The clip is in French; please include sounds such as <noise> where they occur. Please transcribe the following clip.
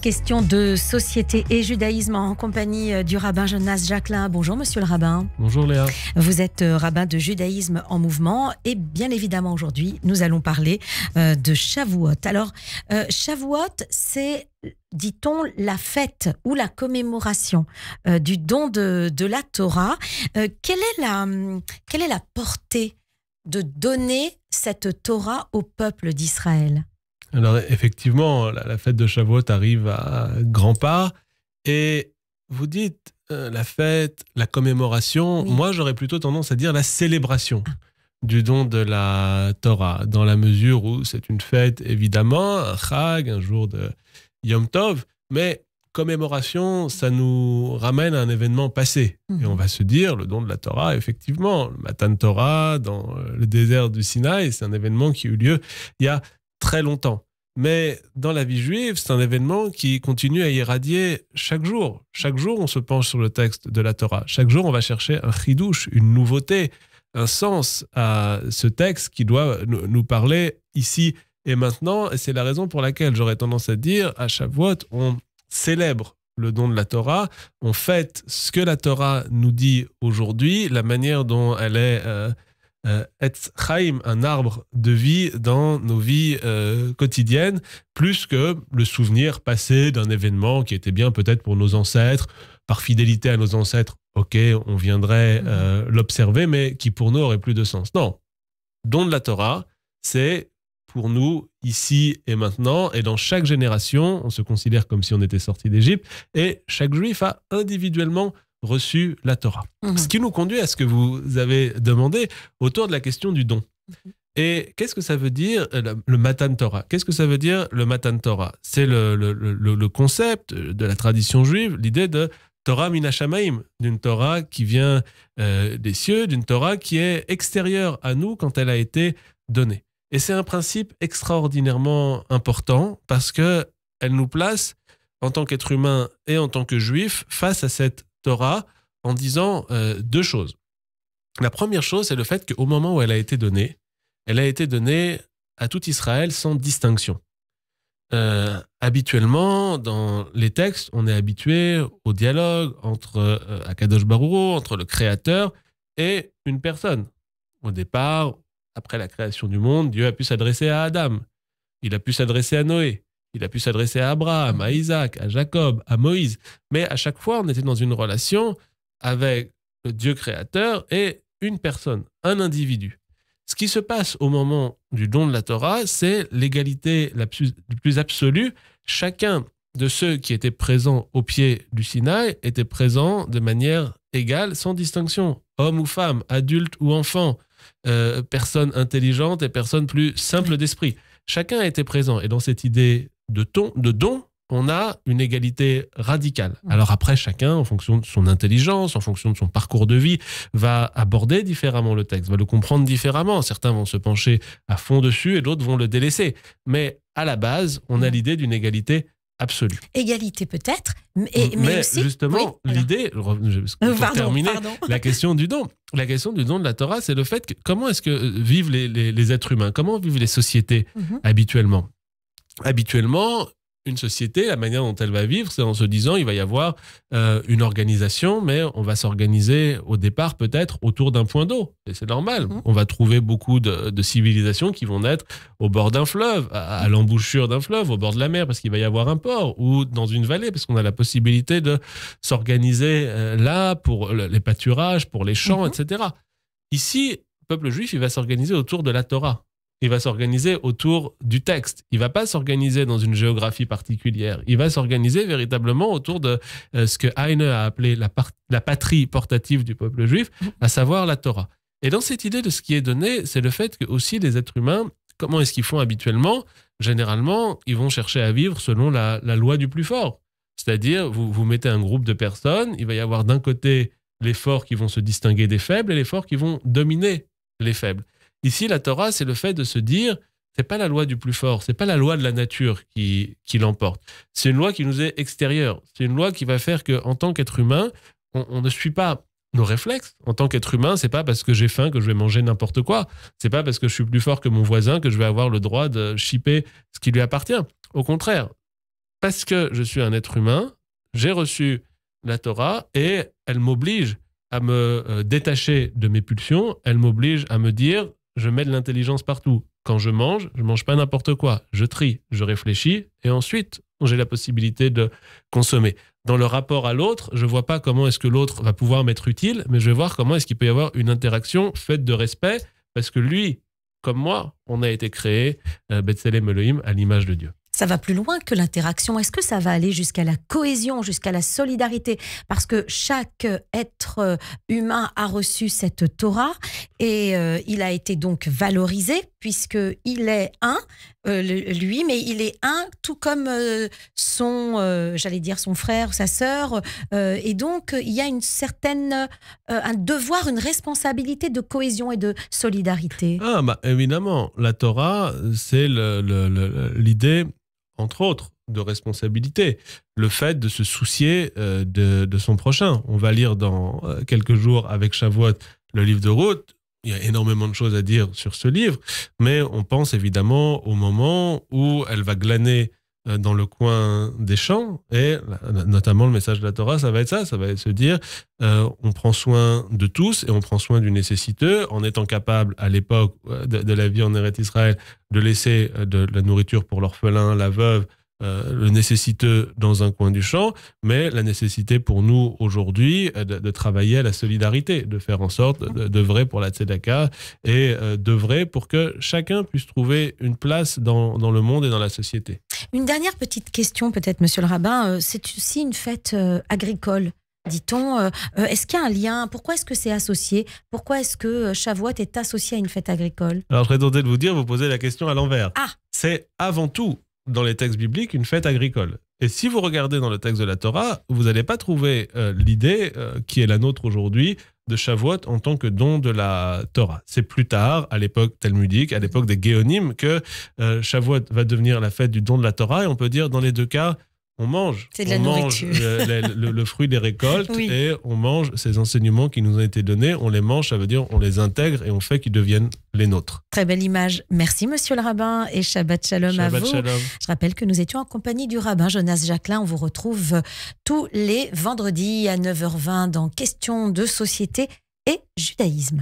Question de société et judaïsme en compagnie euh, du rabbin Jonas Jacquelin. Bonjour monsieur le rabbin. Bonjour Léa. Vous êtes euh, rabbin de judaïsme en mouvement et bien évidemment aujourd'hui nous allons parler euh, de Shavuot. Alors Shavuot c'est dit-on, la fête ou la commémoration du don de, la Torah. quelle, est la, quelle est la portée de donner cette Torah au peuple d'Israël alors effectivement, la, fête de Shavuot arrive à grands pas et vous dites euh, la fête, la commémoration. Moi, j'aurais plutôt tendance à dire la célébration du don de la Torah, dans la mesure où c'est une fête évidemment, un chag, un jour de Yom Tov, mais commémoration, ça nous ramène à un événement passé. Et on mhm. va se dire, le don de la Torah, effectivement, le de Torah dans le désert du Sinaï, c'est un événement qui eu lieu il y a très longtemps. Mais dans la vie juive, c'est un événement qui continue à irradier chaque jour. Chaque jour, on se penche sur le texte de la Torah. Chaque jour, on va chercher un chidouche, une nouveauté, un sens à ce texte qui doit nous parler ici et maintenant. Et c'est la raison pour laquelle j'aurais tendance à dire, à Shavuot, on célèbre le don de la Torah, on fête ce que la Torah nous dit aujourd'hui, la manière dont elle est... Euh, euh, être Chaim, un arbre de vie dans nos vies euh, quotidiennes, plus que le souvenir passé d'un événement qui était bien peut-être pour nos ancêtres, par fidélité à nos ancêtres, ok, on viendrait mhm. euh, l'observer, mais qui pour nous aurait plus de sens. Non, don de la Torah, c'est pour nous ici et maintenant, et dans chaque génération, on se considère comme si on était sorti d'Égypte, et chaque juif a individuellement reçu la Torah. Mhm. Ce qui nous conduit à ce que vous avez demandé autour de la question du don. Mhm. Et qu'est-ce que ça veut dire euh, le Matan Torah Qu'est-ce que ça veut dire le Matan Torah C'est le, concept euh, de la tradition juive, l'idée de Torah min d'une Torah qui vient euh, des cieux, d'une Torah qui est extérieure à nous quand elle a été donnée. Et c'est un principe extraordinairement important parce que elle nous place en tant qu'être humain et en tant que juif face à cette Torah en disant euh, deux choses. La première chose, c'est le fait qu'au moment où elle a été donnée, elle a été donnée à tout Israël sans distinction. Euh, habituellement, dans les textes, on est habitué au dialogue entre euh, Akadosh Baruro, entre le Créateur et une personne. Au départ, après la création du monde, Dieu a pu s'adresser à Adam, il a pu s'adresser à Noé, il a pu s'adresser à Abraham, à Isaac, à Jacob, à Moïse. Mais à chaque fois, on était dans une relation avec le Dieu créateur et une personne, un individu. Ce qui se passe au moment du don de la Torah, c'est l'égalité la plus, absolue. Chacun de ceux qui étaient présents au pied du Sinaï était présent de manière égale, sans distinction, homme ou femme, adulte ou enfant, euh, personne intelligente et personne plus simple d'esprit. Chacun était présent. Et dans cette idée de, don, on a une égalité radicale. Mmh. Alors après, chacun, en fonction de son intelligence, en fonction de son parcours de vie, va aborder différemment le texte, va le comprendre différemment. Certains vont se pencher à fond dessus et d'autres vont le délaisser. Mais à la base, on a mmh. l'idée d'une égalité absolue. Égalité peut-être, mais, mais, justement, l'idée, pour euh, terminer, la question du don. La question du don de la Torah, c'est le fait que comment est-ce que euh, vivent les, êtres humains, comment vivent les sociétés mmh habituellement habituellement, une société, la manière dont elle va vivre, c'est en se disant il va y avoir euh, une organisation, mais on va s'organiser au départ peut-être autour d'un point d'eau. Et c'est normal. Mmh. On va trouver beaucoup de, civilisations qui vont naître au bord d'un fleuve, à, mmh. l'embouchure d'un fleuve, au bord de la mer, parce qu'il va y avoir un port, ou dans une vallée, parce qu'on a la possibilité de s'organiser euh, là pour les pâturages, pour les champs, mmh. etc. Ici, le peuple juif, il va s'organiser autour de la Torah il va s'organiser autour du texte. Il va pas s'organiser dans une géographie particulière. Il va s'organiser véritablement autour de euh, ce que Heine a appelé la, patrie portative du peuple juif, à savoir la Torah. Et dans cette idée de ce qui est donné, c'est le fait que aussi les êtres humains, comment est-ce qu'ils font habituellement Généralement, ils vont chercher à vivre selon la, loi du plus fort. C'est-à-dire, vous, vous mettez un groupe de personnes, il va y avoir d'un côté les forts qui vont se distinguer des faibles et les forts qui vont dominer les faibles. Ici, la Torah, c'est le fait de se dire, c'est pas la loi du plus fort, c'est pas la loi de la nature qui, qui l'emporte. C'est une loi qui nous est extérieure. C'est une loi qui va faire que, en tant qu'être humain, on, ne suit pas nos réflexes. En tant qu'être humain, c'est pas parce que j'ai faim que je vais manger n'importe quoi. C'est pas parce que je suis plus fort que mon voisin que je vais avoir le droit de chipper ce qui lui appartient. Au contraire, parce que je suis un être humain, j'ai reçu la Torah et elle m'oblige à me euh, détacher de mes pulsions, elle m'oblige à me dire je mets de l'intelligence partout. Quand je mange, je mange pas n'importe quoi. Je trie, je réfléchis et ensuite j'ai la possibilité de consommer. Dans le rapport à l'autre, je vois pas comment est-ce que l'autre va pouvoir m'être utile, mais je vais voir comment est-ce qu'il peut y avoir une interaction faite de respect parce que lui, comme moi, on a été créé, euh, bethsalem Elohim, à l'image de Dieu ça va plus loin que l'interaction. Est-ce que ça va aller jusqu'à la cohésion, jusqu'à la solidarité Parce que chaque euh, être euh, humain a reçu cette Torah et euh, il a été donc valorisé puisque il est un, lui, mais il est un tout comme son, j'allais dire son frère, sa sœur. et donc il y a une certaine, un devoir, une responsabilité de cohésion et de solidarité. Ah, bah, évidemment, la Torah, c'est l'idée entre autres, de responsabilité, le fait de se soucier euh, de, son prochain. On va lire dans euh, quelques jours avec Chavotte le livre de route. Il y a énormément de choses à dire sur ce livre, mais on pense évidemment au moment où elle va glaner euh, dans le coin des champs. Et notamment, le message de la Torah, ça va être ça, ça va être se dire, euh, on prend soin de tous et on prend soin du nécessiteux en étant capable, à l'époque euh, de, la vie en Eretz Israël, de laisser de, la nourriture pour l'orphelin, la veuve, le nécessiteux dans un coin du champ, mais la nécessité pour nous aujourd'hui de, travailler à la solidarité, de faire en sorte d'œuvrer de, pour la Tzedaka et de d'œuvrer pour que chacun puisse trouver une place dans le monde et dans la société. Une dernière petite question, peut-être, monsieur le rabbin. Euh, c'est aussi une fête euh, agricole dit-on. Euh, est-ce qu'il y a un lien Pourquoi est-ce que c'est associé Pourquoi est-ce que Shavuot est associé à une fête agricole Alors, je vais tenter de vous dire, vous posez la question à l'envers. Ah! C'est avant tout, dans les textes bibliques, une fête agricole. Et si vous regardez dans le texte de la Torah, vous n'allez pas trouver l'idée qui est la nôtre aujourd'hui de Shavuot en tant que don de la Torah. C'est plus tard, à l'époque talmudique, à l'époque des Géonimes, que euh, Shavuot va devenir la fête du don de la Torah. Et on peut dire, dans les deux cas, on mange. on mange le, fruit des récoltes <laughs> et on mange ces enseignements qui nous ont été donnés. On les mange, ça veut dire on les intègre et on fait qu'ils deviennent les nôtres. Très belle image. Merci, monsieur le rabbin, et Shabbat Shalom à vous. Je rappelle que nous étions en compagnie du rabbin Jonas Jacquelin. On vous retrouve tous les vendredis à 9h20 dans Questions de société et judaïsme.